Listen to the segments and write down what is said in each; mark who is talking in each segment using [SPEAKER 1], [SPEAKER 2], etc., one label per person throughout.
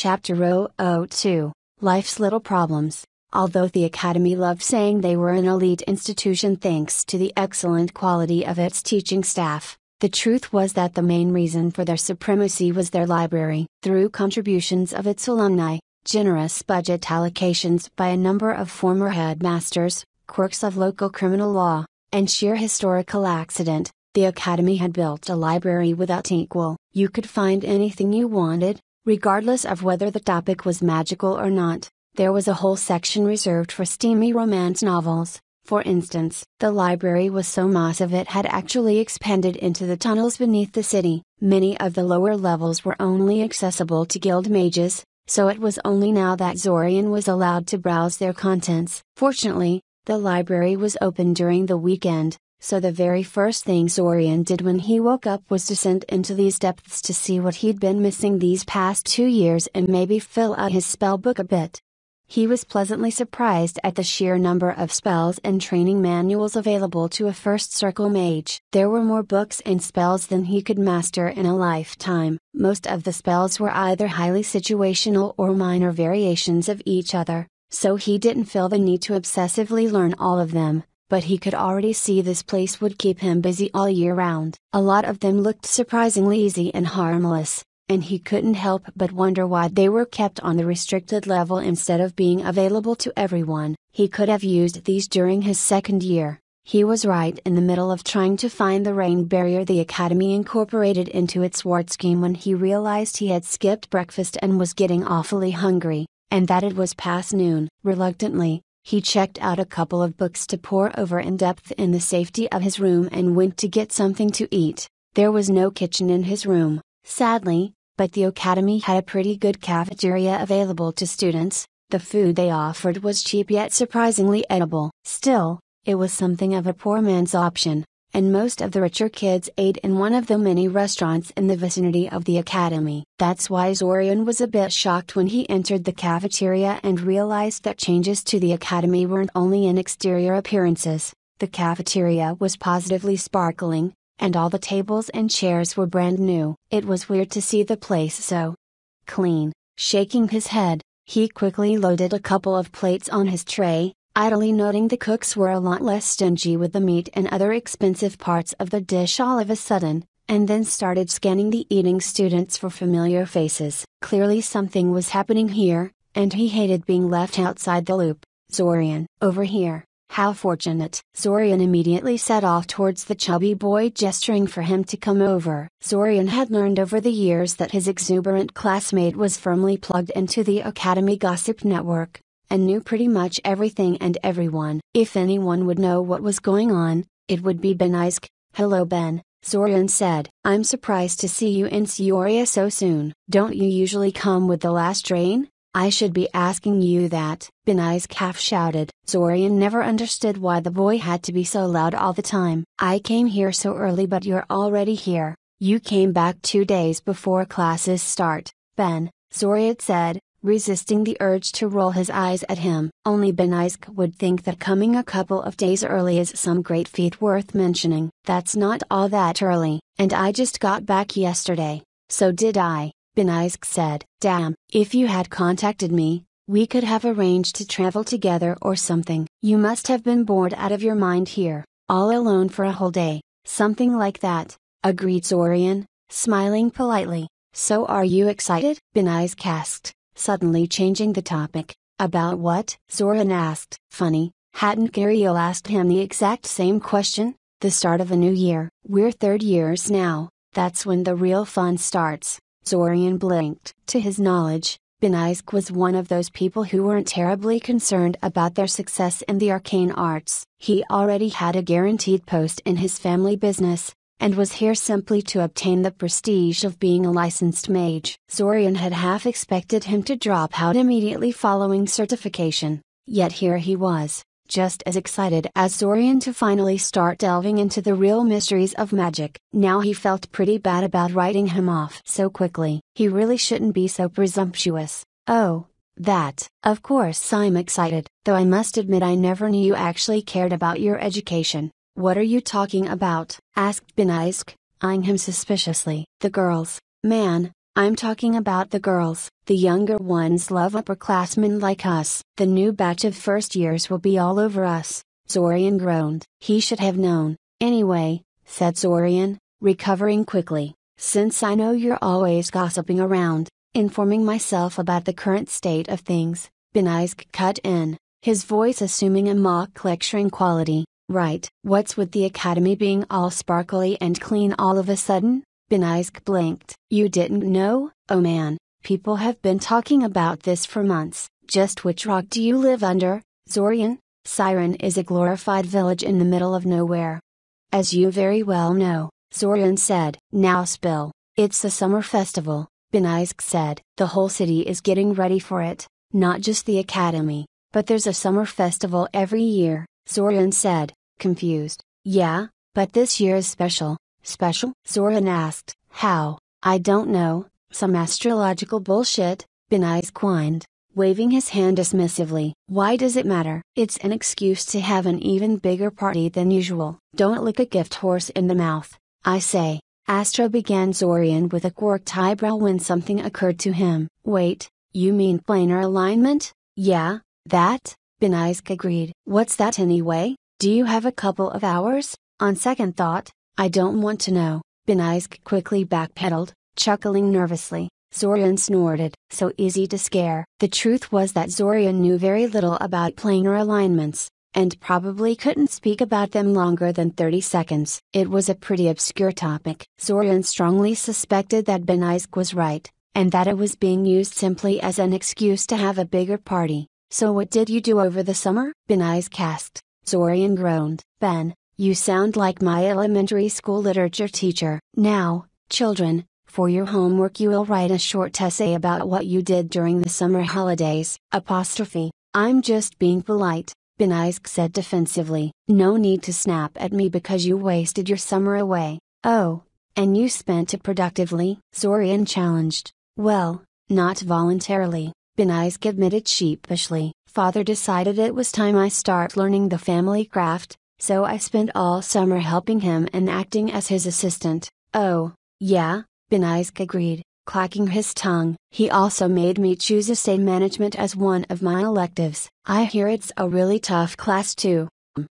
[SPEAKER 1] Chapter 002 Life's Little Problems. Although the Academy loved saying they were an elite institution thanks to the excellent quality of its teaching staff, the truth was that the main reason for their supremacy was their library. Through contributions of its alumni, generous budget allocations by a number of former headmasters, quirks of local criminal law, and sheer historical accident, the Academy had built a library without equal. You could find anything you wanted, Regardless of whether the topic was magical or not, there was a whole section reserved for steamy romance novels. For instance, the library was so massive it had actually expanded into the tunnels beneath the city. Many of the lower levels were only accessible to guild mages, so it was only now that Zorian was allowed to browse their contents. Fortunately, the library was open during the weekend, so the very first thing Zorian did when he woke up was to send into these depths to see what he'd been missing these past two years and maybe fill out his spell book a bit. He was pleasantly surprised at the sheer number of spells and training manuals available to a first circle mage. There were more books and spells than he could master in a lifetime. Most of the spells were either highly situational or minor variations of each other, so he didn't feel the need to obsessively learn all of them, but he could already see this place would keep him busy all year round. A lot of them looked surprisingly easy and harmless, and he couldn't help but wonder why they were kept on the restricted level instead of being available to everyone. He could have used these during his second year. He was right in the middle of trying to find the rain barrier the Academy incorporated into its ward scheme when he realized he had skipped breakfast and was getting awfully hungry, and that it was past noon. Reluctantly, he checked out a couple of books to pore over in depth in the safety of his room and went to get something to eat. There was no kitchen in his room, sadly, but the academy had a pretty good cafeteria available to students. The food they offered was cheap yet surprisingly edible. Still, it was something of a poor man's option and most of the richer kids ate in one of the many restaurants in the vicinity of the academy. That's why Zorian was a bit shocked when he entered the cafeteria and realized that changes to the academy weren't only in exterior appearances. The cafeteria was positively sparkling, and all the tables and chairs were brand new. It was weird to see the place so clean. Shaking his head, he quickly loaded a couple of plates on his tray, idly noting the cooks were a lot less stingy with the meat and other expensive parts of the dish all of a sudden, and then started scanning the eating students for familiar faces. Clearly, something was happening here, and he hated being left outside the loop. Zorian, over here. How fortunate. Zorian immediately set off towards the chubby boy, gesturing for him to come over. Zorian had learned over the years that his exuberant classmate was firmly plugged into the Academy Gossip Network, and knew pretty much everything and everyone. If anyone would know what was going on, it would be Ben Isk. Hello Ben, Zorian said. I'm surprised to see you in Sioria so soon. Don't you usually come with the last train? I should be asking you that. Ben Isk half shouted. Zorian never understood why the boy had to be so loud all the time. I came here so early but you're already here. You came back two days before classes start, Ben, Zoriad said, resisting the urge to roll his eyes at him. Only Benizk would think that coming a couple of days early is some great feat worth mentioning. That's not all that early, and I just got back yesterday, so did I, Benizk said. Damn, if you had contacted me, we could have arranged to travel together or something. You must have been bored out of your mind here, all alone for a whole day, something like that, agreed Zorian, smiling politely. So are you excited? Benizk asked suddenly changing the topic. About what? Zoran asked. Funny, hadn't Gario asked him the exact same question? The start of a new year. We're third years now, that's when the real fun starts. Zorian blinked. To his knowledge, Benaisk was one of those people who weren't terribly concerned about their success in the arcane arts. He already had a guaranteed post in his family business, and was here simply to obtain the prestige of being a licensed mage. Zorian had half expected him to drop out immediately following certification, yet here he was, just as excited as Zorian to finally start delving into the real mysteries of magic. Now he felt pretty bad about writing him off so quickly. He really shouldn't be so presumptuous. Oh, that. Of course I'm excited, though I must admit I never knew you actually cared about your education. What are you talking about? asked Binaisk, eyeing him suspiciously. The girls, man, I'm talking about the girls. The younger ones love upperclassmen like us. The new batch of first years will be all over us, Zorian groaned. He should have known, anyway, said Zorian, recovering quickly, since I know you're always gossiping around, informing myself about the current state of things, Binaisk cut in, his voice assuming a mock lecturing quality. Right. What's with the academy being all sparkly and clean all of a sudden? Benizk blinked. You didn't know? Oh man, people have been talking about this for months. Just which rock do you live under, Zorian? Siren is a glorified village in the middle of nowhere. As you very well know, Zorian said. Now spill. It's a summer festival, Benizk said. The whole city is getting ready for it, not just the academy, but there's a summer festival every year, Zorian said confused. Yeah, but this year is special, special? Zoran asked. How? I don't know, some astrological bullshit, Ben quined, waving his hand dismissively. Why does it matter? It's an excuse to have an even bigger party than usual. Don't lick a gift horse in the mouth, I say. Astro began Zorian with a quirked eyebrow when something occurred to him. Wait, you mean planar alignment? Yeah, that, Ben agreed. What's that anyway? Do you have a couple of hours? On second thought, I don't want to know. Benizk quickly backpedaled, chuckling nervously. Zorian snorted. So easy to scare. The truth was that Zorian knew very little about planar alignments, and probably couldn't speak about them longer than 30 seconds. It was a pretty obscure topic. Zorian strongly suspected that Benizk was right, and that it was being used simply as an excuse to have a bigger party. So what did you do over the summer? Benizk asked. Zorian groaned. Ben, you sound like my elementary school literature teacher. Now, children, for your homework you will write a short essay about what you did during the summer holidays. Apostrophe, I'm just being polite, Ben Isk said defensively. No need to snap at me because you wasted your summer away. Oh, and you spent it productively? Zorian challenged. Well, not voluntarily, Ben Isk admitted sheepishly. Father decided it was time I start learning the family craft, so I spent all summer helping him and acting as his assistant. Oh, yeah, Ben Isaac agreed, clacking his tongue. He also made me choose estate management as one of my electives. I hear it's a really tough class too.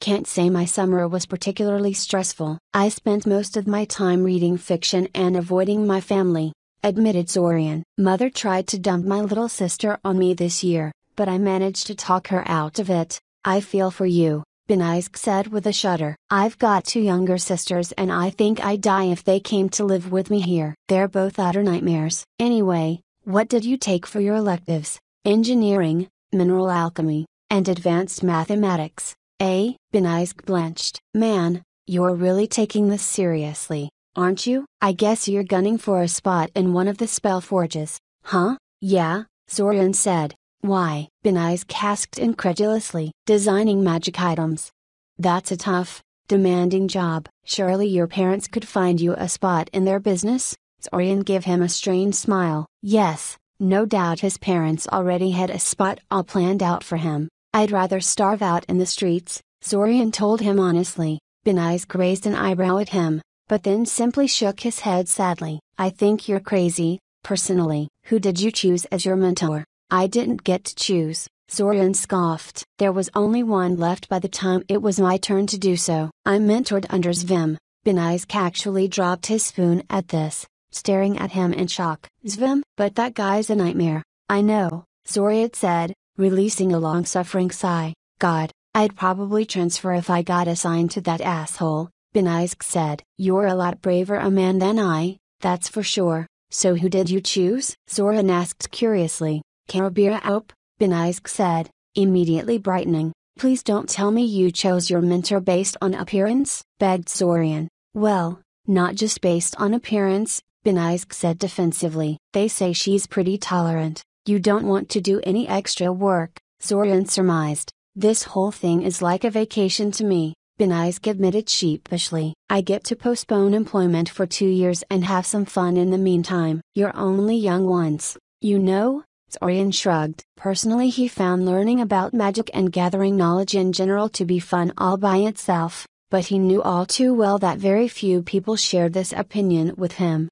[SPEAKER 1] Can't say my summer was particularly stressful. I spent most of my time reading fiction and avoiding my family, admitted Zorian. Mother tried to dump my little sister on me this year, but I managed to talk her out of it. I feel for you, Benizk said with a shudder. I've got two younger sisters and I think I'd die if they came to live with me here. They're both utter nightmares. Anyway, what did you take for your electives? Engineering, mineral alchemy, and advanced mathematics. A. Benizk blanched. Man, you're really taking this seriously, aren't you? I guess you're gunning for a spot in one of the spell forges, huh? Yeah, Zorian said, why? Bin casked incredulously. Designing magic items. That's a tough, demanding job. Surely your parents could find you a spot in their business? Zorian gave him a strained smile. Yes, no doubt his parents already had a spot all planned out for him. I'd rather starve out in the streets, Zorian told him honestly. Bin raised an eyebrow at him, but then simply shook his head sadly. I think you're crazy, personally. Who did you choose as your mentor? I didn't get to choose, Zorian scoffed. There was only one left by the time it was my turn to do so. I mentored under Zvim." Ben Isk actually dropped his spoon at this, staring at him in shock. Zvim, but that guy's a nightmare. I know, Zoriad said, releasing a long suffering sigh. God, I'd probably transfer if I got assigned to that asshole, Ben Isk said. You're a lot braver a man than I, that's for sure. So who did you choose? Zoran asked curiously. Karabira Op, Benizk said, immediately brightening. Please don't tell me you chose your mentor based on appearance, begged Sorian. Well, not just based on appearance, Benizk said defensively. They say she's pretty tolerant, you don't want to do any extra work, Sorian surmised. This whole thing is like a vacation to me, Benizk admitted sheepishly. I get to postpone employment for two years and have some fun in the meantime. You're only young once, you know, Zorian shrugged. Personally, he found learning about magic and gathering knowledge in general to be fun all by itself, but he knew all too well that very few people shared this opinion with him.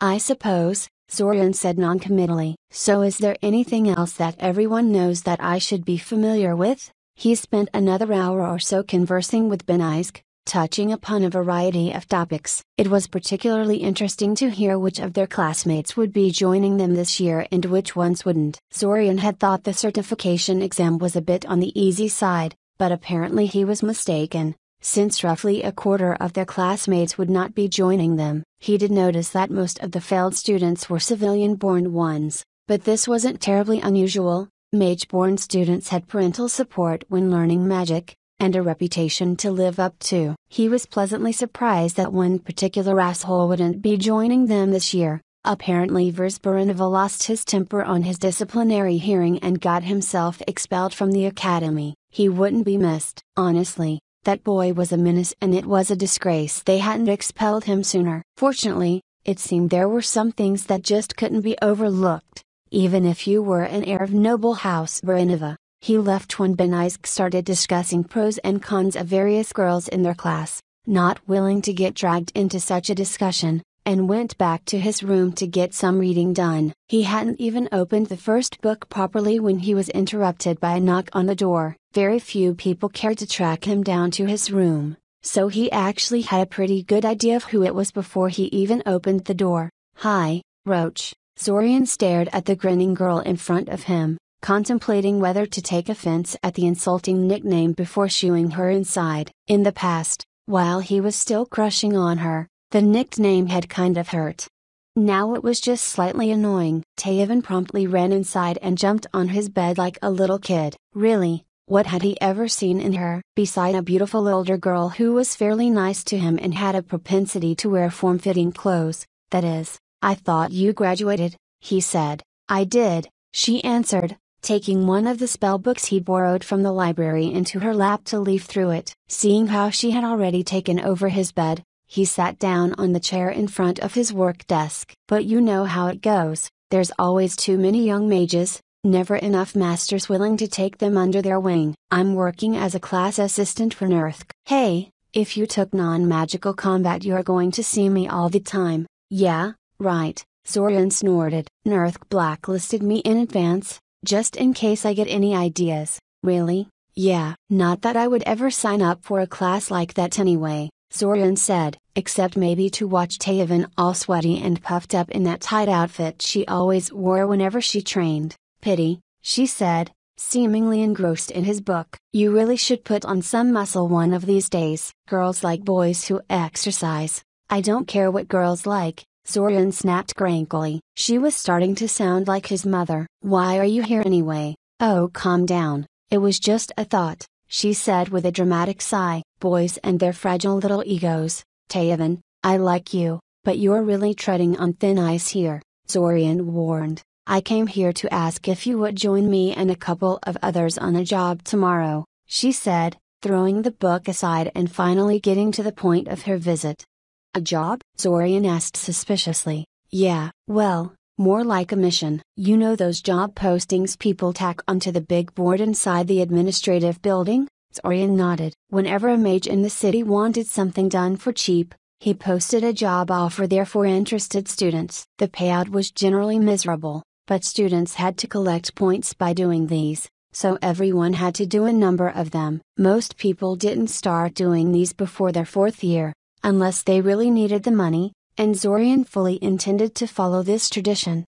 [SPEAKER 1] I suppose, Zorian said noncommittally. So, is there anything else that everyone knows that I should be familiar with? He spent another hour or so conversing with Ben Isk, touching upon a variety of topics. It was particularly interesting to hear which of their classmates would be joining them this year and which ones wouldn't. Zorian had thought the certification exam was a bit on the easy side, but apparently he was mistaken, since roughly a quarter of their classmates would not be joining them. He did notice that most of the failed students were civilian born ones, but this wasn't terribly unusual. Mage-born students had parental support when learning magic, and a reputation to live up to. He was pleasantly surprised that one particular asshole wouldn't be joining them this year. Apparently, Versbaranova lost his temper on his disciplinary hearing and got himself expelled from the academy. He wouldn't be missed. Honestly, that boy was a menace and it was a disgrace they hadn't expelled him sooner. Fortunately, it seemed there were some things that just couldn't be overlooked, even if you were an heir of noble house Barinova. He left when Ben Isk started discussing pros and cons of various girls in their class, not willing to get dragged into such a discussion, and went back to his room to get some reading done. He hadn't even opened the first book properly when he was interrupted by a knock on the door. Very few people cared to track him down to his room, so he actually had a pretty good idea of who it was before he even opened the door. Hi, Roach. Zorian stared at the grinning girl in front of him, contemplating whether to take offense at the insulting nickname before shooing her inside. In the past, while he was still crushing on her, the nickname had kind of hurt. Now it was just slightly annoying. Taevan promptly ran inside and jumped on his bed like a little kid. Really, what had he ever seen in her? Beside a beautiful older girl who was fairly nice to him and had a propensity to wear form fitting clothes, that is, I thought you graduated, he said. I did, she answered, taking one of the spell books he borrowed from the library into her lap to leaf through it. Seeing how she had already taken over his bed, he sat down on the chair in front of his work desk. But you know how it goes, there's always too many young mages, never enough masters willing to take them under their wing. I'm working as a class assistant for Nerth. Hey, if you took non magical combat, you're going to see me all the time. Yeah, right, Zorian snorted. Nerth blacklisted me in advance, just in case I get any ideas, really? Yeah, not that I would ever sign up for a class like that anyway, Zoran said, except maybe to watch Taevan all sweaty and puffed up in that tight outfit she always wore whenever she trained. Pity, she said, seemingly engrossed in his book. You really should put on some muscle one of these days. Girls like boys who exercise. I don't care what girls like, Zorian snapped crankily. She was starting to sound like his mother. Why are you here anyway? Oh, calm down, it was just a thought, she said with a dramatic sigh. Boys and their fragile little egos, Taevan, I like you, but you're really treading on thin ice here, Zorian warned. I came here to ask if you would join me and a couple of others on a job tomorrow, she said, throwing the book aside and finally getting to the point of her visit. A job? Zorian asked suspiciously. Yeah, well, more like a mission. You know those job postings people tack onto the big board inside the administrative building? Zorian nodded. Whenever a mage in the city wanted something done for cheap, he posted a job offer there for interested students. The payout was generally miserable, but students had to collect points by doing these, so everyone had to do a number of them. Most people didn't start doing these before their fourth year, unless they really needed the money, and Zorian fully intended to follow this tradition.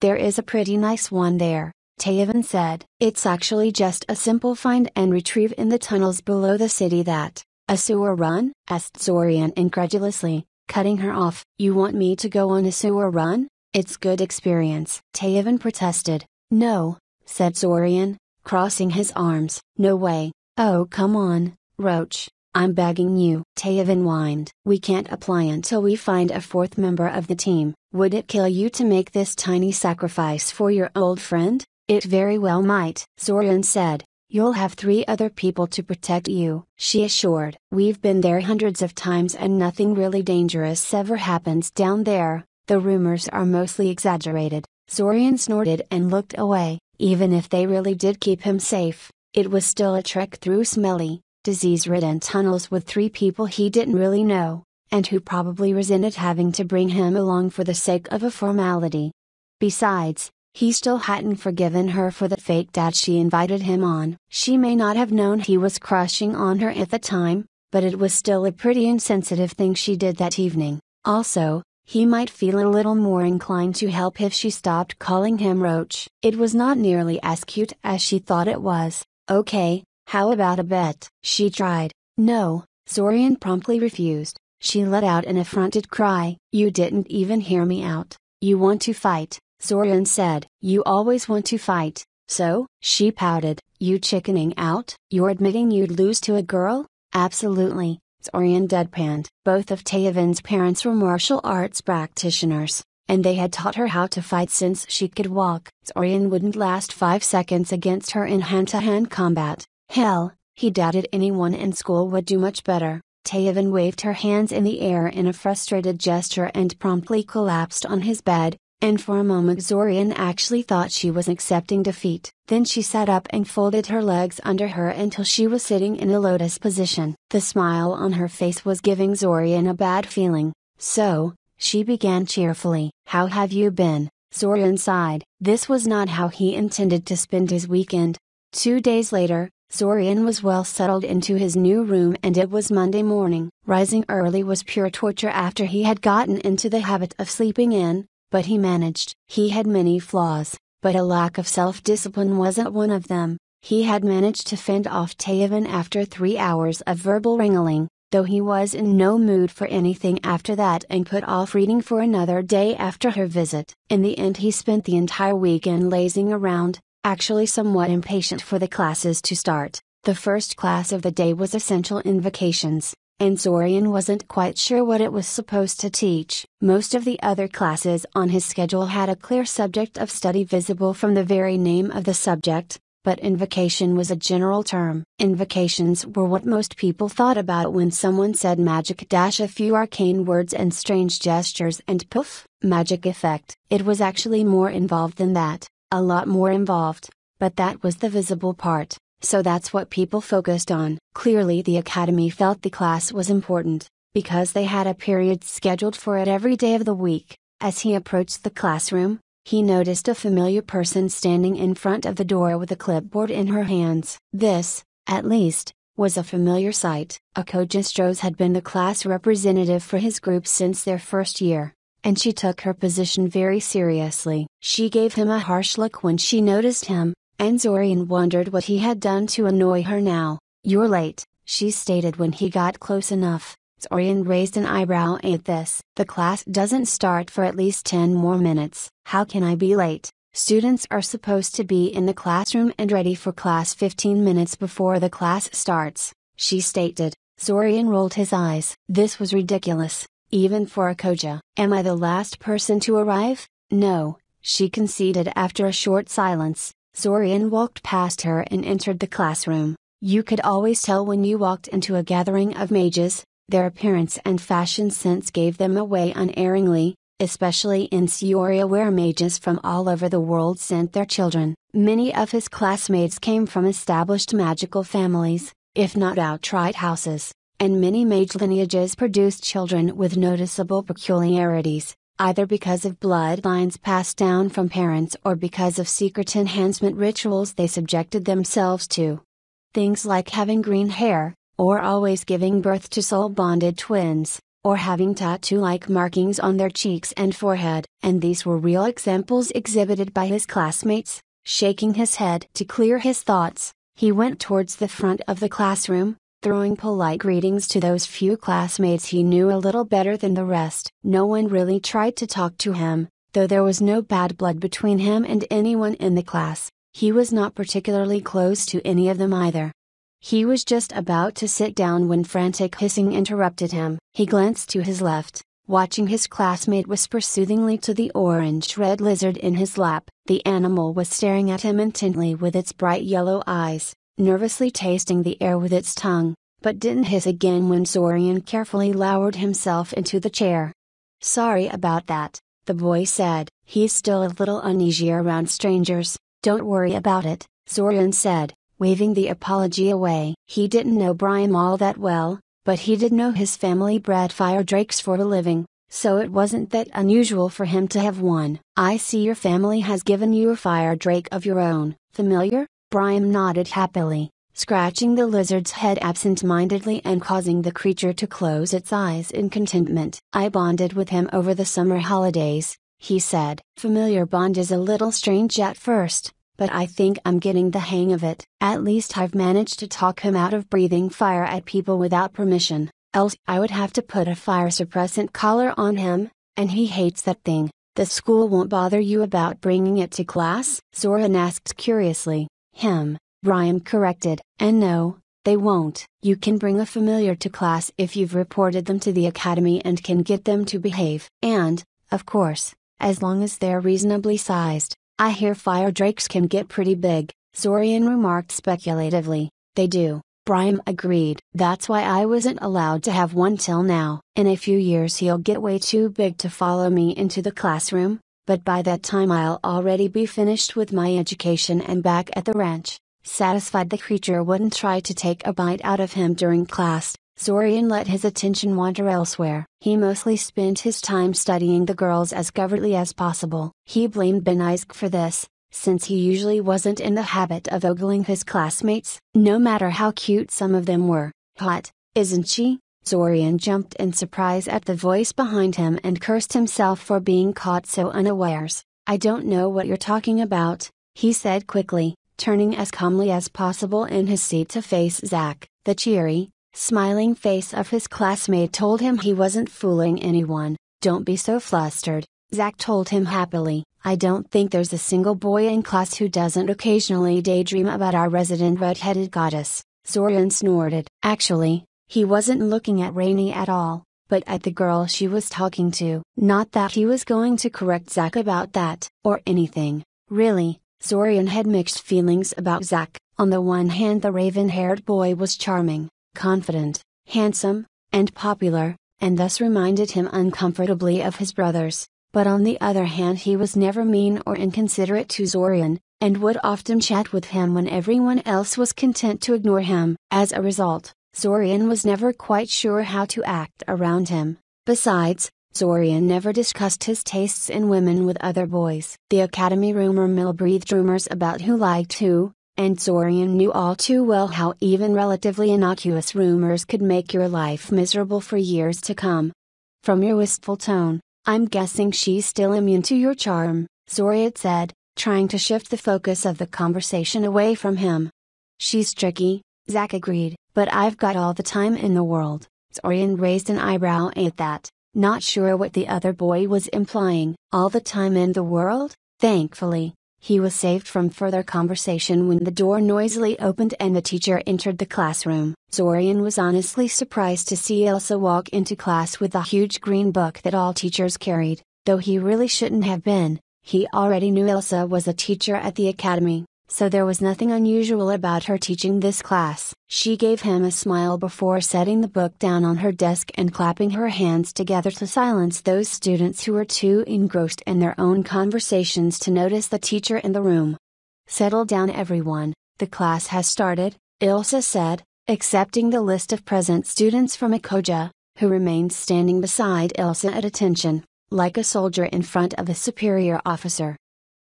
[SPEAKER 1] There is a pretty nice one there, Taevan said. It's actually just a simple find and retrieve in the tunnels below the city that, a sewer run? asked Zorian incredulously, cutting her off. You want me to go on a sewer run? It's good experience. Taevan protested. No, said Zorian, crossing his arms. No way. Oh come on, Roach. I'm begging you. Taevin whined. We can't apply until we find a fourth member of the team. Would it kill you to make this tiny sacrifice for your old friend? It very well might. Zoran said. You'll have three other people to protect you, she assured. We've been there hundreds of times and nothing really dangerous ever happens down there, the rumors are mostly exaggerated. Zorian snorted and looked away, even if they really did keep him safe, it was still a trek through smelly, disease ridden tunnels with three people he didn't really know, and who probably resented having to bring him along for the sake of a formality. Besides, he still hadn't forgiven her for the fake dad she invited him on. She may not have known he was crushing on her at the time, but it was still a pretty insensitive thing she did that evening. Also, he might feel a little more inclined to help if she stopped calling him Roach. It was not nearly as cute as she thought it was. Okay, how about a bet? She tried. No, Zorian promptly refused. She let out an affronted cry. You didn't even hear me out. You want to fight, Zorian said. You always want to fight, so, she pouted. You chickening out? You're admitting you'd lose to a girl? Absolutely, Zorian deadpanned. Both of Taevin's parents were martial arts practitioners, and they had taught her how to fight since she could walk. Zorian wouldn't last five seconds against her in hand to hand combat. Hell, he doubted anyone in school would do much better. Taevan waved her hands in the air in a frustrated gesture and promptly collapsed on his bed, and for a moment Zorian actually thought she was accepting defeat. Then she sat up and folded her legs under her until she was sitting in a lotus position. The smile on her face was giving Zorian a bad feeling, so, she began cheerfully. How have you been, Zorian sighed. This was not how he intended to spend his weekend. Two days later, Zorian was well settled into his new room and it was Monday morning. Rising early was pure torture after he had gotten into the habit of sleeping in, but he managed. He had many flaws, but a lack of self discipline wasn't one of them. He had managed to fend off Taevan after three hours of verbal wrangling, though he was in no mood for anything after that and put off reading for another day after her visit. In the end he spent the entire weekend lazing around, actually somewhat impatient for the classes to start. The first class of the day was essential invocations, and Zorian wasn't quite sure what it was supposed to teach. Most of the other classes on his schedule had a clear subject of study visible from the very name of the subject, but invocation was a general term. Invocations were what most people thought about when someone said magic dash a few arcane words and strange gestures and poof, magic effect. It was actually more involved than that a lot more involved, but that was the visible part, so that's what people focused on. Clearly, the Academy felt the class was important, because they had a period scheduled for it every day of the week. As he approached the classroom, he noticed a familiar person standing in front of the door with a clipboard in her hands. This, at least, was a familiar sight. Akojistros had been the class representative for his group since their first year and she took her position very seriously. She gave him a harsh look when she noticed him, and Zorian wondered what he had done to annoy her now. You're late, she stated when he got close enough. Zorian raised an eyebrow at this. The class doesn't start for at least 10 more minutes. How can I be late? Students are supposed to be in the classroom and ready for class 15 minutes before the class starts, she stated. Zorian rolled his eyes. This was ridiculous even for a Am I the last person to arrive? No, she conceded after a short silence. Zorian walked past her and entered the classroom. You could always tell when you walked into a gathering of mages, their appearance and fashion sense gave them away unerringly, especially in Seoria where mages from all over the world sent their children. Many of his classmates came from established magical families, if not outright houses and many mage lineages produce children with noticeable peculiarities, either because of bloodlines passed down from parents or because of secret enhancement rituals they subjected themselves to. Things like having green hair, or always giving birth to soul bonded twins, or having tattoo like markings on their cheeks and forehead, and these were real examples exhibited by his classmates. Shaking his head to clear his thoughts, he went towards the front of the classroom, throwing polite greetings to those few classmates he knew a little better than the rest. No one really tried to talk to him, though there was no bad blood between him and anyone in the class, he was not particularly close to any of them either. He was just about to sit down when frantic hissing interrupted him. He glanced to his left, watching his classmate whisper soothingly to the orange red lizard in his lap. The animal was staring at him intently with its bright yellow eyes, nervously tasting the air with its tongue, but didn't hiss again when Zorian carefully lowered himself into the chair. Sorry about that, the boy said. He's still a little uneasy around strangers, don't worry about it, Zorian said, waving the apology away. He didn't know Brian all that well, but he did know his family bred fire drakes for a living, so it wasn't that unusual for him to have one. I see your family has given you a fire drake of your own, familiar? Brian nodded happily, scratching the lizard's head absent mindedly and causing the creature to close its eyes in contentment. I bonded with him over the summer holidays, he said. Familiar bond is a little strange at first, but I think I'm getting the hang of it. At least I've managed to talk him out of breathing fire at people without permission, else I would have to put a fire suppressant collar on him, and he hates that thing. The school won't bother you about bringing it to class? Zoran asked curiously him, Brian corrected, and no, they won't. You can bring a familiar to class if you've reported them to the academy and can get them to behave. And, of course, as long as they're reasonably sized, I hear fire drakes can get pretty big, Zorian remarked speculatively. They do, Brian agreed. That's why I wasn't allowed to have one till now. In a few years he'll get way too big to follow me into the classroom, but by that time I'll already be finished with my education and back at the ranch. Satisfied the creature wouldn't try to take a bite out of him during class, Zorian let his attention wander elsewhere. He mostly spent his time studying the girls as covertly as possible. He blamed Benizk for this, since he usually wasn't in the habit of ogling his classmates, no matter how cute some of them were. Hot, isn't she? Zorian jumped in surprise at the voice behind him and cursed himself for being caught so unawares. I don't know what you're talking about, he said quickly, turning as calmly as possible in his seat to face Zack. The cheery, smiling face of his classmate told him he wasn't fooling anyone. Don't be so flustered, Zack told him happily. I don't think there's a single boy in class who doesn't occasionally daydream about our resident red-headed goddess, Zorian snorted. Actually, he wasn't looking at Rainey at all, but at the girl she was talking to. Not that he was going to correct Zack about that, or anything, really, Zorian had mixed feelings about Zack. On the one hand, the raven haired boy was charming, confident, handsome, and popular, and thus reminded him uncomfortably of his brothers, but on the other hand, he was never mean or inconsiderate to Zorian, and would often chat with him when everyone else was content to ignore him. As a result, Zorian was never quite sure how to act around him. Besides, Zorian never discussed his tastes in women with other boys. The academy rumor mill breathed rumors about who liked who, and Zorian knew all too well how even relatively innocuous rumors could make your life miserable for years to come. From your wistful tone, I'm guessing she's still immune to your charm, Zorian said, trying to shift the focus of the conversation away from him. She's tricky, Zack agreed, but I've got all the time in the world. Zorian raised an eyebrow at that, not sure what the other boy was implying. All the time in the world? Thankfully, he was saved from further conversation when the door noisily opened and the teacher entered the classroom. Zorian was honestly surprised to see Elsa walk into class with a huge green book that all teachers carried, though he really shouldn't have been, he already knew Elsa was a teacher at the academy so there was nothing unusual about her teaching this class. She gave him a smile before setting the book down on her desk and clapping her hands together to silence those students who were too engrossed in their own conversations to notice the teacher in the room. Settle down, everyone, the class has started, Ilsa said, accepting the list of present students from Ikoja, who remained standing beside Ilsa at attention, like a soldier in front of a superior officer.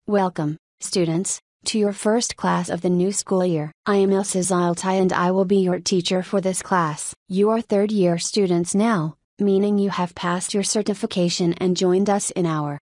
[SPEAKER 1] Welcome, students, to your first class of the new school year. I am Ilse Ziltai and I will be your teacher for this class. You are third year students now, meaning you have passed your certification and joined us in our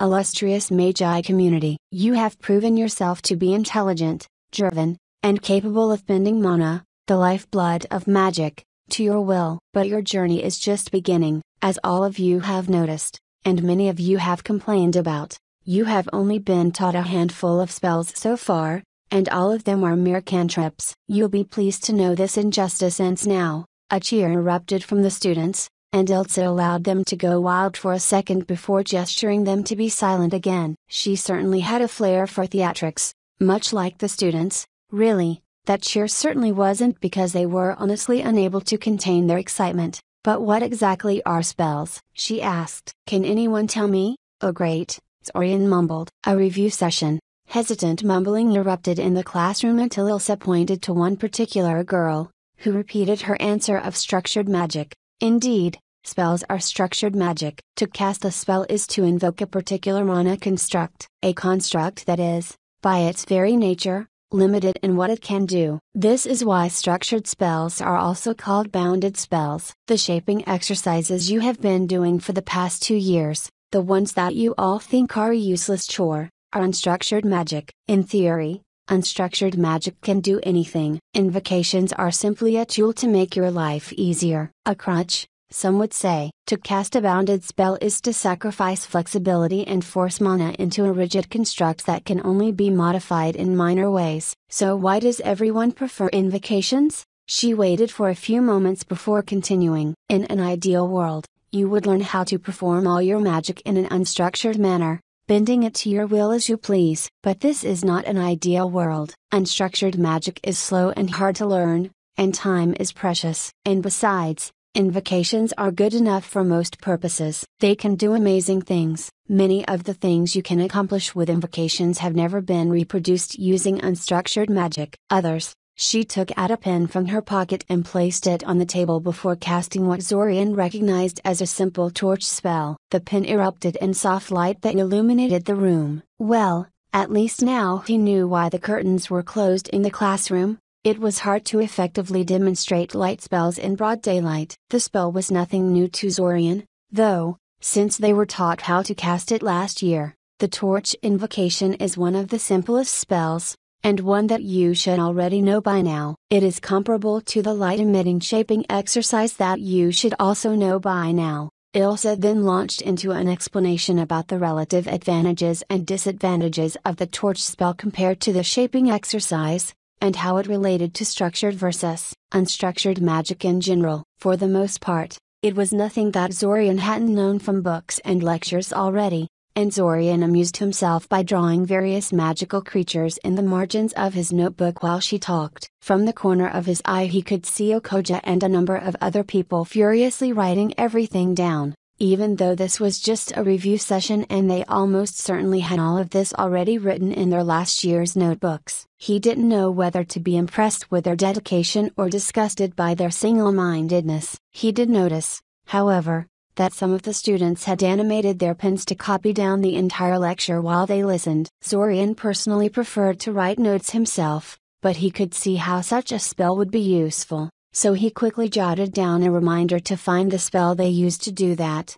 [SPEAKER 1] illustrious Magi community. You have proven yourself to be intelligent, driven, and capable of bending Mona, the lifeblood of magic, to your will. But your journey is just beginning, as all of you have noticed, and many of you have complained about. You have only been taught a handful of spells so far, and all of them are mere cantrips. You'll be pleased to know this injustice ends now. A cheer erupted from the students, and Ilse allowed them to go wild for a second before gesturing them to be silent again. She certainly had a flair for theatrics, much like the students, really, that cheer certainly wasn't because they were honestly unable to contain their excitement. But what exactly are spells? She asked. Can anyone tell me? Oh great, Orion mumbled. A review session. Hesitant mumbling erupted in the classroom until Ilsa pointed to one particular girl, who repeated her answer of structured magic. Indeed, spells are structured magic. To cast a spell is to invoke a particular mana construct, a construct that is, by its very nature, limited in what it can do. This is why structured spells are also called bounded spells. The shaping exercises you have been doing for the past two years, the ones that you all think are a useless chore, are unstructured magic. In theory, unstructured magic can do anything. Invocations are simply a tool to make your life easier. A crutch, some would say. To cast a bounded spell is to sacrifice flexibility and force mana into a rigid construct that can only be modified in minor ways. So why does everyone prefer invocations? She waited for a few moments before continuing. In an ideal world, you would learn how to perform all your magic in an unstructured manner, bending it to your will as you please. But this is not an ideal world. Unstructured magic is slow and hard to learn, and time is precious. And besides, invocations are good enough for most purposes. They can do amazing things. Many of the things you can accomplish with invocations have never been reproduced using unstructured magic. Others, she took out a pen from her pocket and placed it on the table before casting what Zorian recognized as a simple torch spell. The pen erupted in soft light that illuminated the room. Well, at least now he knew why the curtains were closed in the classroom. It was hard to effectively demonstrate light spells in broad daylight. The spell was nothing new to Zorian, though, since they were taught how to cast it last year. The torch invocation is one of the simplest spells, and one that you should already know by now. It is comparable to the light emitting shaping exercise that you should also know by now. Ilsa then launched into an explanation about the relative advantages and disadvantages of the torch spell compared to the shaping exercise, and how it related to structured versus unstructured magic in general. For the most part, it was nothing that Zorian hadn't known from books and lectures already and Zorian amused himself by drawing various magical creatures in the margins of his notebook while she talked. From the corner of his eye he could see Okoja and a number of other people furiously writing everything down, even though this was just a review session and they almost certainly had all of this already written in their last year's notebooks. He didn't know whether to be impressed with their dedication or disgusted by their single-mindedness. He did notice, however, that some of the students had animated their pens to copy down the entire lecture while they listened. Zorian personally preferred to write notes himself, but he could see how such a spell would be useful, so he quickly jotted down a reminder to find the spell they used to do that.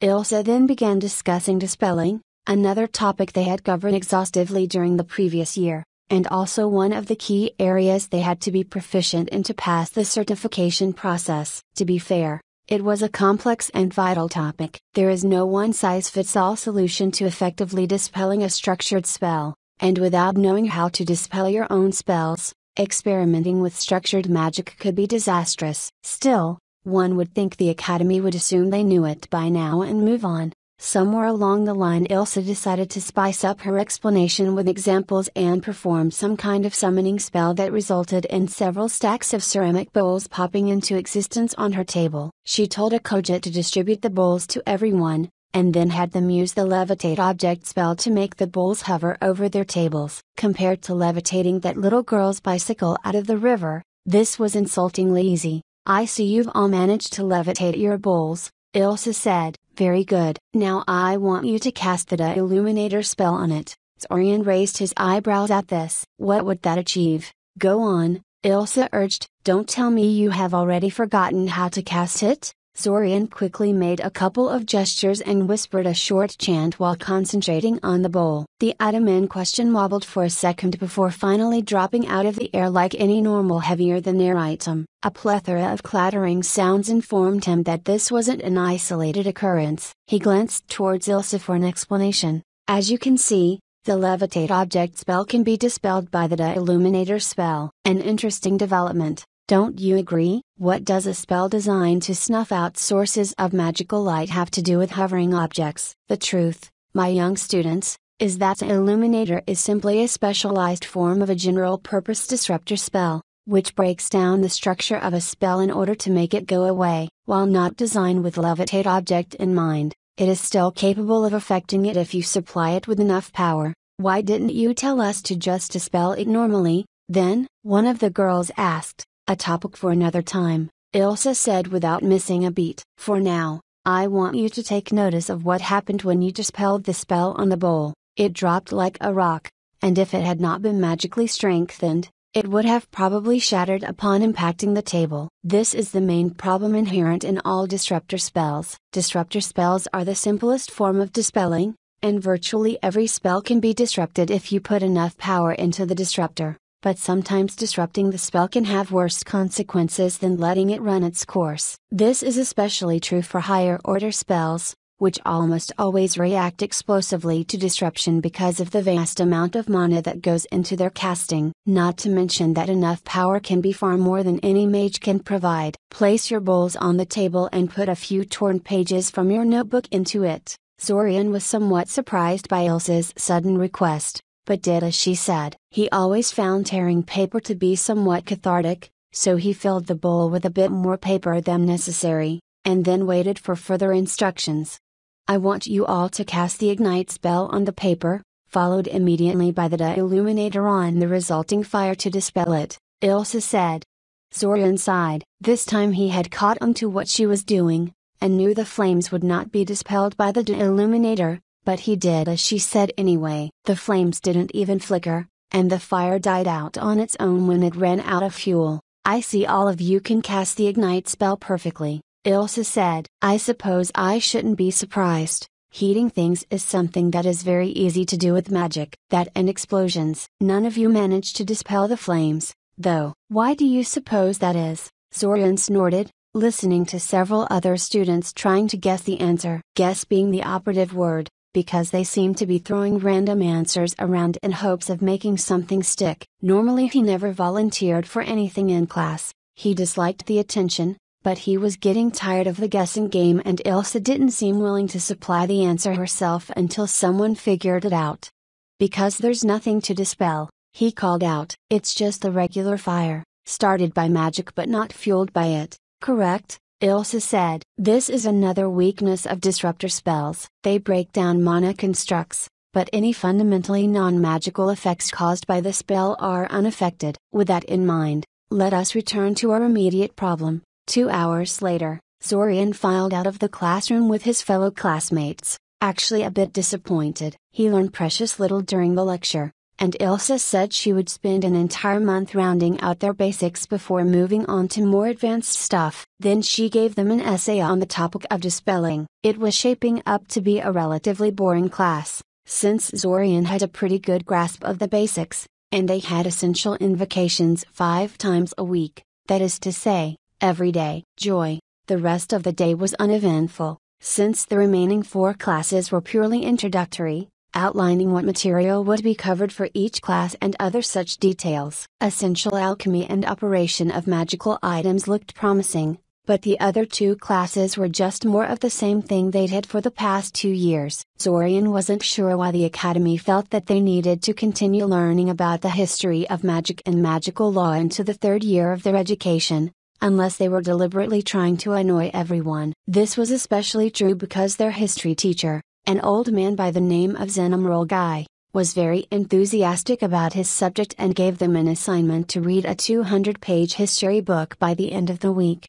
[SPEAKER 1] Ilsa then began discussing dispelling, another topic they had covered exhaustively during the previous year, and also one of the key areas they had to be proficient in to pass the certification process. To be fair, it was a complex and vital topic. There is no one size fits all solution to effectively dispelling a structured spell, and without knowing how to dispel your own spells, experimenting with structured magic could be disastrous. Still, one would think the Academy would assume they knew it by now and move on, Somewhere along the line, Ilsa decided to spice up her explanation with examples and performed some kind of summoning spell that resulted in several stacks of ceramic bowls popping into existence on her table. She told Akoja to distribute the bowls to everyone, and then had them use the levitate object spell to make the bowls hover over their tables. Compared to levitating that little girl's bicycle out of the river, this was insultingly easy. I see you've all managed to levitate your bowls, Ilsa said. Very good. Now I want you to cast the Illuminator spell on it. Zorian raised his eyebrows at this. What would that achieve? Go on, Ilsa urged. Don't tell me you have already forgotten how to cast it? Zorian quickly made a couple of gestures and whispered a short chant while concentrating on the bowl. The item in question wobbled for a second before finally dropping out of the air like any normal heavier than air item. A plethora of clattering sounds informed him that this wasn't an isolated occurrence. He glanced towards Ilsa for an explanation. As you can see, the levitate object spell can be dispelled by the Illuminator spell. An interesting development, don't you agree? What does a spell designed to snuff out sources of magical light have to do with hovering objects? The truth, my young students, is that an illuminator is simply a specialized form of a general purpose disruptor spell, which breaks down the structure of a spell in order to make it go away. While not designed with levitate object in mind, it is still capable of affecting it if you supply it with enough power. Why didn't you tell us to just dispel it normally, then? One of the girls asked a topic for another time, Ilsa said without missing a beat. For now, I want you to take notice of what happened when you dispelled the spell on the bowl. It dropped like a rock, and if it had not been magically strengthened, it would have probably shattered upon impacting the table. This is the main problem inherent in all disruptor spells. Disruptor spells are the simplest form of dispelling, and virtually every spell can be disrupted if you put enough power into the disruptor but sometimes disrupting the spell can have worse consequences than letting it run its course. This is especially true for higher order spells, which almost always react explosively to disruption because of the vast amount of mana that goes into their casting. Not to mention that enough power can be far more than any mage can provide. Place your bowls on the table and put a few torn pages from your notebook into it. Zorian was somewhat surprised by Ilse's sudden request but did as she said. He always found tearing paper to be somewhat cathartic, so he filled the bowl with a bit more paper than necessary, and then waited for further instructions. I want you all to cast the ignite spell on the paper, followed immediately by the da illuminator on the resulting fire to dispel it, Ilsa said. Zorian sighed. This time he had caught on to what she was doing, and knew the flames would not be dispelled by the illuminator, but he did as she said anyway. The flames didn't even flicker, and the fire died out on its own when it ran out of fuel. I see all of you can cast the ignite spell perfectly, Ilsa said. I suppose I shouldn't be surprised. Heating things is something that is very easy to do with magic. That and explosions. None of you managed to dispel the flames, though. Why do you suppose that is? Zorian snorted, listening to several other students trying to guess the answer. Guess being the operative word, because they seem to be throwing random answers around in hopes of making something stick. Normally, he never volunteered for anything in class, he disliked the attention, but he was getting tired of the guessing game, and Ilsa didn't seem willing to supply the answer herself until someone figured it out. Because there's nothing to dispel, he called out, It's just the regular fire, started by magic but not fueled by it, correct? Ilsa said. This is another weakness of disruptor spells. They break down mana constructs, but any fundamentally non magical effects caused by the spell are unaffected. With that in mind, let us return to our immediate problem. Two hours later, Zorian filed out of the classroom with his fellow classmates, actually a bit disappointed. He learned precious little during the lecture, and Ilsa said she would spend an entire month rounding out their basics before moving on to more advanced stuff. Then she gave them an essay on the topic of dispelling. It was shaping up to be a relatively boring class, since Zorian had a pretty good grasp of the basics, and they had essential invocations five times a week, that is to say, every day. Joy, the rest of the day was uneventful, since the remaining four classes were purely introductory outlining what material would be covered for each class and other such details. Essential alchemy and operation of magical items looked promising, but the other two classes were just more of the same thing they'd had for the past two years. Zorian wasn't sure why the Academy felt that they needed to continue learning about the history of magic and magical law into the third year of their education, unless they were deliberately trying to annoy everyone. This was especially true because their history teacher, an old man by the name of Zenimrol Guy, was very enthusiastic about his subject and gave them an assignment to read a 200 page history book by the end of the week.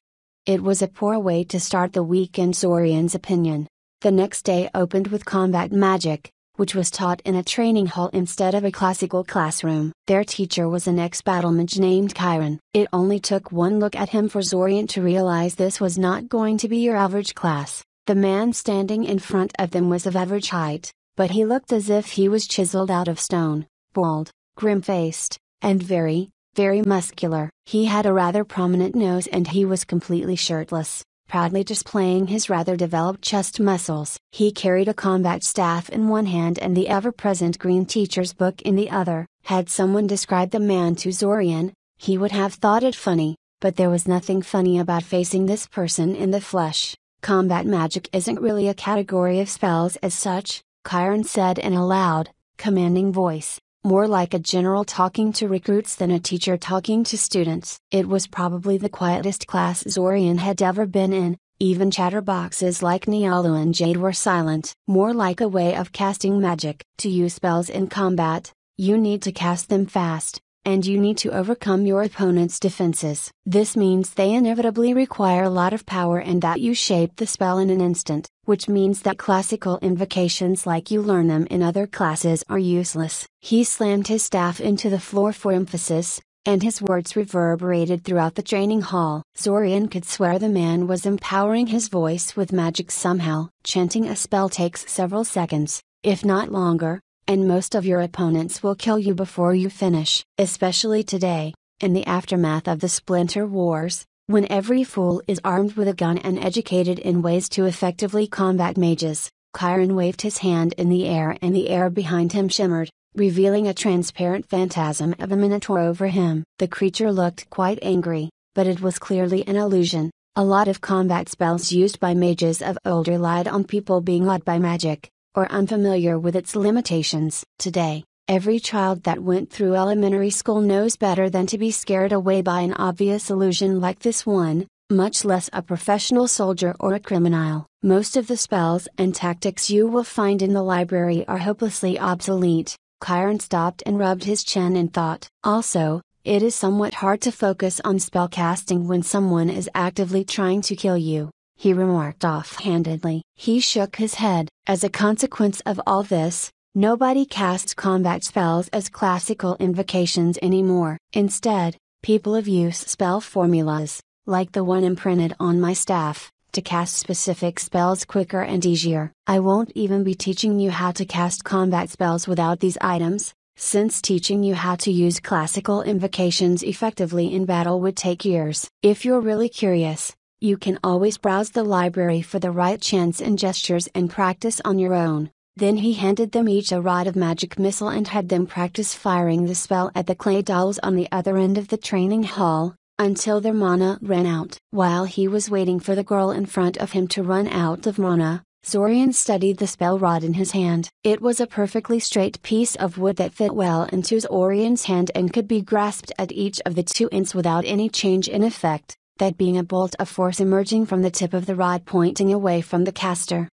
[SPEAKER 1] It was a poor way to start the week in Zorian's opinion. The next day opened with combat magic, which was taught in a training hall instead of a classical classroom. Their teacher was an ex battle mage named Chiron. It only took one look at him for Zorian to realize this was not going to be your average class. The man standing in front of them was of average height, but he looked as if he was chiseled out of stone, bald, grim faced, and very, very muscular. He had a rather prominent nose and he was completely shirtless, proudly displaying his rather developed chest muscles. He carried a combat staff in one hand and the ever present green teacher's book in the other. Had someone described the man to Zorian, he would have thought it funny, but there was nothing funny about facing this person in the flesh. Combat magic isn't really a category of spells as such, Chiron said in a loud, commanding voice, more like a general talking to recruits than a teacher talking to students. It was probably the quietest class Zorian had ever been in, even chatterboxes like Nialu and Jade were silent. More like a way of casting magic. To use spells in combat, you need to cast them fast and you need to overcome your opponent's defenses. This means they inevitably require a lot of power and that you shape the spell in an instant, which means that classical invocations like you learn them in other classes are useless. He slammed his staff into the floor for emphasis, and his words reverberated throughout the training hall. Zorian could swear the man was empowering his voice with magic somehow. Chanting a spell takes several seconds, if not longer, and most of your opponents will kill you before you finish. Especially today, in the aftermath of the Splinter Wars, when every fool is armed with a gun and educated in ways to effectively combat mages, Chiron waved his hand in the air and the air behind him shimmered, revealing a transparent phantasm of a minotaur over him. The creature looked quite angry, but it was clearly an illusion. A lot of combat spells used by mages of old relied on people being awed by magic, or unfamiliar with its limitations. Today, every child that went through elementary school knows better than to be scared away by an obvious illusion like this one, much less a professional soldier or a criminal. Most of the spells and tactics you will find in the library are hopelessly obsolete. Chiron stopped and rubbed his chin in thought. Also, it is somewhat hard to focus on spellcasting when someone is actively trying to kill you he remarked offhandedly. He shook his head. As a consequence of all this, nobody casts combat spells as classical invocations anymore. Instead, people of use spell formulas, like the one imprinted on my staff, to cast specific spells quicker and easier. I won't even be teaching you how to cast combat spells without these items, since teaching you how to use classical invocations effectively in battle would take years. If you're really curious, you can always browse the library for the right chants and gestures and practice on your own. Then he handed them each a rod of magic missile and had them practice firing the spell at the clay dolls on the other end of the training hall, until their mana ran out. While he was waiting for the girl in front of him to run out of mana, Zorian studied the spell rod in his hand. It was a perfectly straight piece of wood that fit well into Zorian's hand and could be grasped at each of the two ends without any change in effect that being a bolt of force emerging from the tip of the rod pointing away from the caster.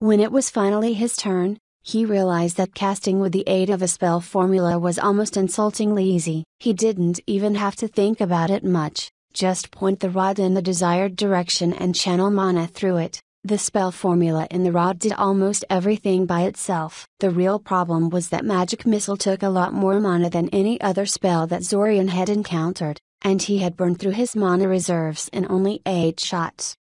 [SPEAKER 1] When it was finally his turn, he realized that casting with the aid of a spell formula was almost insultingly easy. He didn't even have to think about it much, just point the rod in the desired direction and channel mana through it. The spell formula in the rod did almost everything by itself. The real problem was that Magic Missile took a lot more mana than any other spell that Zorian had encountered, and he had burned through his mana reserves in only 8 shots.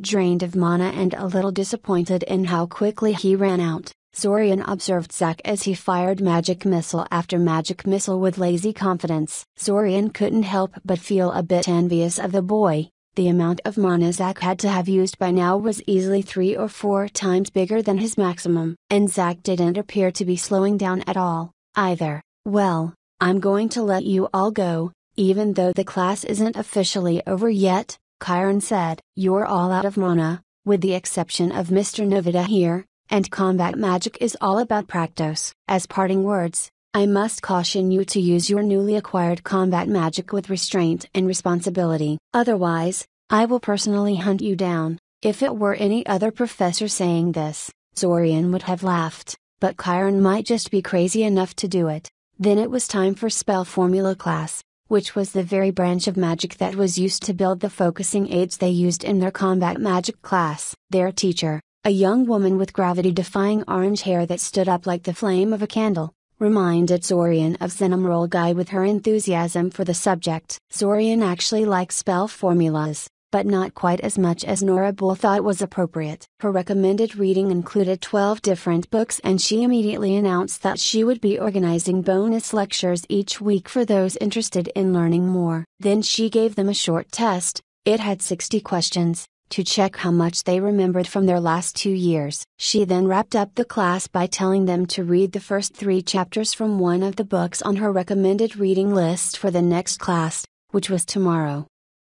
[SPEAKER 1] Drained of mana and a little disappointed in how quickly he ran out, Zorian observed Zack as he fired magic missile after magic missile with lazy confidence. Zorian couldn't help but feel a bit envious of the boy. The amount of mana Zack had to have used by now was easily three or four times bigger than his maximum, and Zack didn't appear to be slowing down at all, either. Well, I'm going to let you all go, even though the class isn't officially over yet, Chiron said, You're all out of mana, with the exception of Mr. Novita here, and combat magic is all about Praktos. As parting words, I must caution you to use your newly acquired combat magic with restraint and responsibility. Otherwise, I will personally hunt you down. If it were any other professor saying this, Zorian would have laughed, but Chiron might just be crazy enough to do it. Then it was time for spell formula class which was the very branch of magic that was used to build the focusing aids they used in their combat magic class. Their teacher, a young woman with gravity defying orange hair that stood up like the flame of a candle, reminded Zorian of Cinnamroll Guy with her enthusiasm for the subject. Zorian actually likes spell formulas, but not quite as much as Nora Bull thought was appropriate. Her recommended reading included 12 different books, and she immediately announced that she would be organizing bonus lectures each week for those interested in learning more. Then she gave them a short test, it had 60 questions to check how much they remembered from their last two years. She then wrapped up the class by telling them to read the first three chapters from one of the books on her recommended reading list for the next class, which was tomorrow.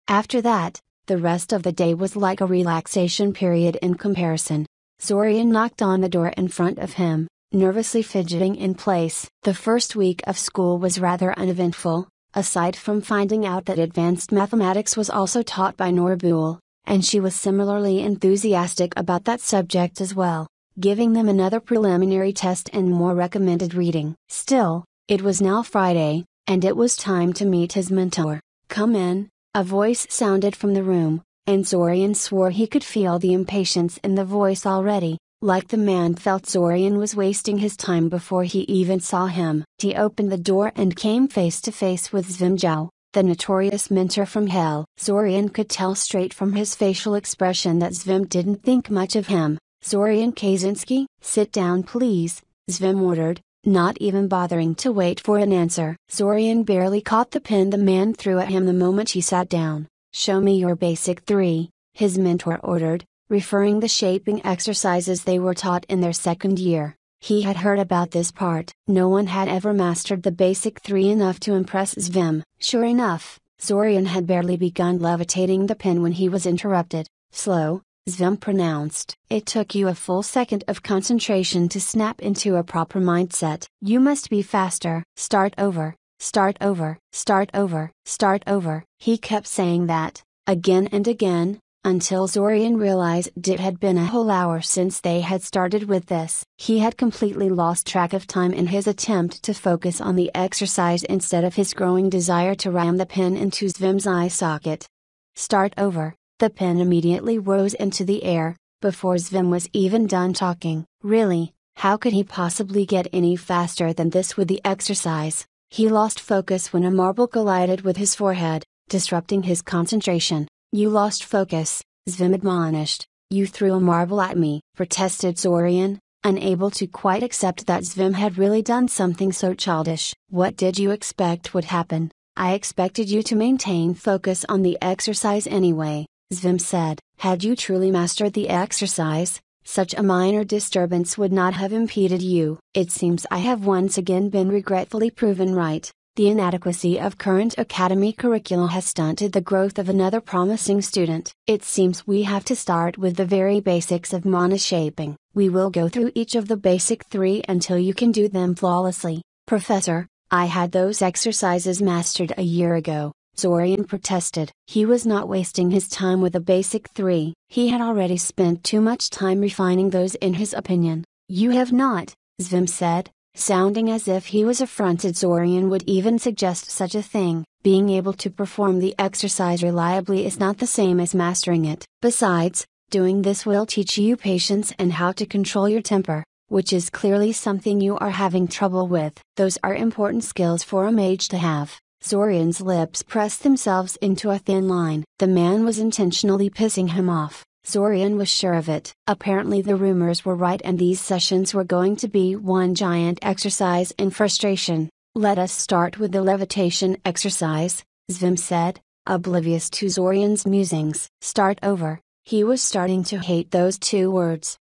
[SPEAKER 1] After that, the rest of the day was like a relaxation period in comparison. Zorian knocked on the door in front of him, nervously fidgeting in place. The first week of school was rather uneventful, aside from finding out that advanced mathematics was also taught by Norbool, and she was similarly enthusiastic about that subject as well, giving them another preliminary test and more recommended reading. Still, it was now Friday, and it was time to meet his mentor. Come in, a voice sounded from the room, and Zorian swore he could feel the impatience in the voice already, like the man felt Zorian was wasting his time before he even saw him. He opened the door and came face to face with Zvimjau, the notorious mentor from hell. Zorian could tell straight from his facial expression that Zvim didn't think much of him. Zorian Kazinsky, sit down please, Zvim ordered, not even bothering to wait for an answer. Zorian barely caught the pin the man threw at him the moment he sat down. Show me your basic three, his mentor ordered, referring the shaping exercises they were taught in their second year. He had heard about this part. No one had ever mastered the basic three enough to impress Zvim. Sure enough, Zorian had barely begun levitating the pin when he was interrupted. Slow, Zvim pronounced. It took you a full second of concentration to snap into a proper mindset. You must be faster. Start over, start over, start over, start over. He kept saying that, again and again, until Zorian realized it had been a whole hour since they had started with this. He had completely lost track of time in his attempt to focus on the exercise instead of his growing desire to ram the pin into Zvim's eye socket. Start over, the pen immediately rose into the air, before Zvim was even done talking. Really, how could he possibly get any faster than this with the exercise? He lost focus when a marble collided with his forehead, disrupting his concentration. You lost focus, Zvim admonished. You threw a marble at me, protested Zorian, unable to quite accept that Zvim had really done something so childish. What did you expect would happen? I expected you to maintain focus on the exercise anyway. Zvim said, Had you truly mastered the exercise, such a minor disturbance would not have impeded you. It seems I have once again been regretfully proven right. The inadequacy of current academy curricula has stunted the growth of another promising student. It seems we have to start with the very basics of mana shaping. We will go through each of the basic three until you can do them flawlessly. Professor, I had those exercises mastered a year ago. Zorian protested. He was not wasting his time with a basic three. He had already spent too much time refining those in his opinion. You have not, Zvim said, sounding as if he was affronted Zorian would even suggest such a thing. Being able to perform the exercise reliably is not the same as mastering it. Besides, doing this will teach you patience and how to control your temper, which is clearly something you are having trouble with. Those are important skills for a mage to have. Zorian's lips pressed themselves into a thin line. The man was intentionally pissing him off. Zorian was sure of it. Apparently, the rumors were right, and these sessions were going to be one giant exercise in frustration. Let us start with the levitation exercise, Zvim said, oblivious to Zorian's musings. Start over. He was starting to hate those two words.